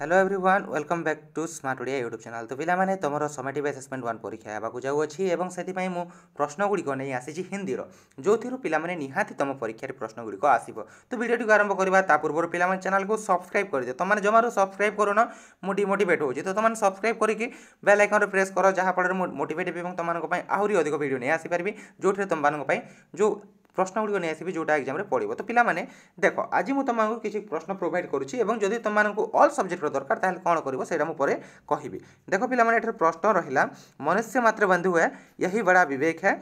hello everyone welcome back to smart Odia YouTube channel ତ ପିଲାମାନେ ତୁମର ସମାଟିଭ୍ ଆସେସମେଣ୍ଟ ୱାନ୍ ପରୀକ୍ଷା ହେବାକୁ ଯାଉଅଛି ଏବଂ ସେଥିପାଇଁ ମୁଁ ପ୍ରଶ୍ନଗୁଡ଼ିକ ନେଇ ଆସିଛି ହିନ୍ଦୀର ଯେଉଁଥିରୁ ପିଲାମାନେ ନିହାତି ତୁମ ପରୀକ୍ଷାରେ ପ୍ରଶ୍ନଗୁଡ଼ିକ ଆସିବ ତ ଭିଡ଼ିଓଟିକୁ ଆରମ୍ଭ କରିବା ତା ପୂର୍ବରୁ ପିଲାମାନେ ଚ୍ୟାନେଲ୍କୁ ସବସ୍କ୍ରାଇବ୍ କରିଦିଅ ତୁମେ ଜମାରୁ ସବସ୍କ୍ରାଇବ୍ କରୁନ ମୁଁ ଡିମୋଟିଭେଟ୍ ହେଉଛି ତ ତୁମେ ସବସ୍କ୍ରାଇବ୍ କରିକି ବେଲ୍ ଆଇକନ୍ରେ ପ୍ରେସ୍ କର ଯାହାଫଳରେ ମୁଁ ମୋଟିଭେଟ୍ ହେବି ଏବଂ ତୁମମାନଙ୍କ ପାଇଁ ଆହୁରି ଅଧିକ ଭିଡ଼ିଓ ନେଇ ଆସିପାରିବି ଯେଉଁଥିରେ ତୁମମାନଙ୍କ ପାଇଁ ଯେଉଁ तो प्रश्न गुड़िक नहीं आसपी जोटा एक्जाम पड़ो तो पाने देख आज मुझे किसी प्रश्न प्रोभाइड करुँची जदि तुमको अल सब्जेक्टर दरकार कौन करा मुझे कह देख पाने प्रश्न रहा मनुष्य मात्र बंधु है यही बड़ा बेक है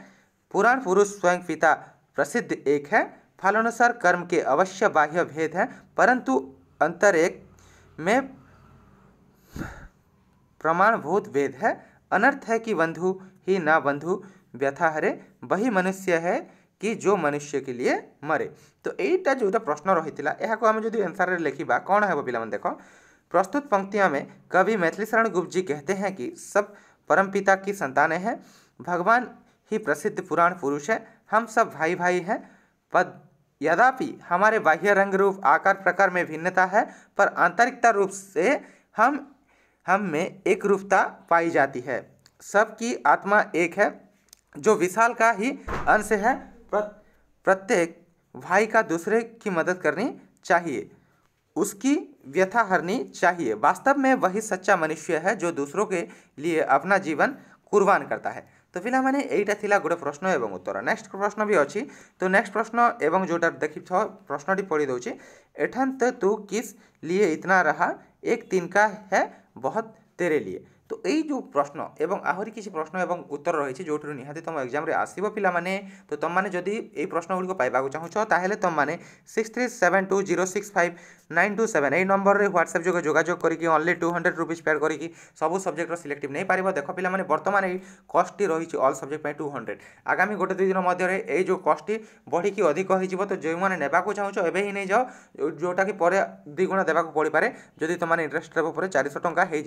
पुराण पुरुष स्वयं पिता प्रसिद्ध एक है फालानुसार कर्म के अवश्य बाह्य भेद है परंतु अंतर एक में प्रमाणभूत भेद है अनर्थ है कि बंधु ही ना बंधु व्यथा हरे वही मनुष्य है कि जो मनुष्य के लिए मरे तो यहीटा जो प्रश्न रही आम जो एनसर लिखा कौन है पे देख प्रस्तुत पंक्तियों में कवि मैथिली शरण गुप्त जी कहते हैं कि सब परम पिता की संतानें हैं भगवान ही प्रसिद्ध पुराण पुरुष है हम सब भाई भाई हैं पद यद्यपि हमारे बाह्य रंग रूप आकार प्रकार में भिन्नता है पर आंतरिकता रूप से हम हम में एक रूपता पाई जाती है सबकी आत्मा एक है जो विशाल का ही अंश है प्रत्येक भाई का दूसरे की मदद करनी चाहिए उसकी व्यथा हरनी चाहिए वास्तव में वही सच्चा मनुष्य है जो दूसरों के लिए अपना जीवन कुर्बान करता है तो फिलहाल मैंने यहीटा थी गोटे प्रश्न एवं उत्तर नेक्स्ट प्रश्न भी अच्छी तो नेक्स्ट प्रश्न एवं जोटा देखि प्रश्नटी पढ़ी दौचे एठन तो तू किस लिए इतना रहा एक तीन का है बहुत तेरे लिए তো এই ଯେଉଁ ପ୍ରଶ୍ନ ଏବଂ ଆହୁରି କିଛି ପ୍ରଶ୍ନ ଏବଂ ଉତ୍ତର ରହିଛି ଯେଉଁଥିରୁ ନିହାତି ତୁମ ଏକ୍ଜାମ୍ରେ ଆସିବ ପିଲାମାନେ ତ ତୁମମାନେ ଯଦି ଏଇ ପ୍ରଶ୍ନଗୁଡ଼ିକ ପାଇବାକୁ ଚାହୁଁଛ ତାହେଲେ ତୁମମାନେ six three seven two zero six five nine two seven ଏଇ ନମ୍ବରରେ ହ୍ୱାଟ୍ସଆପ୍ ଯୋଗେ ଯୋଗାଯୋଗ କରିକି only two hundred rupees paid କରିକି ସବୁ ସବଜେକ୍ଟର ସିଲେକ୍ଟିଭ୍ ନେଇପାରିବ ଦେଖ ପିଲାମାନେ ବର୍ତ୍ତମାନ ଏଇ କଷ୍ଟଟି ରହିଛି ଅଲ୍ ସବଜେକ୍ଟ ପାଇଁ ଟୁ ହଣ୍ଡ୍ରେଡ଼ ଆଗାମୀ ଗୋଟେ ଦୁଇ ଦିନ ମଧ୍ୟରେ ଏଇ ଯେଉଁ କଷ୍ଟଟି ବଢ଼ିକି ଅଧିକ ହୋଇଯିବ ତ ଯେଉଁମାନେ ନେବାକୁ ଚାହୁଁଛ ଏବେ ହିଁ ନେଇଯାଅ ଯେଉଁଟାକି ପରେ ଦୁଇ ଗୁଣା ଦେବାକୁ ପଡ଼ିପାରେ ଯଦି ତୁମମାନେ ଇଣ୍ଟରେଷ୍ଟ ଦେବ ପରେ ଚାରିଶହ ଟଙ୍କା ହେଇଯିବ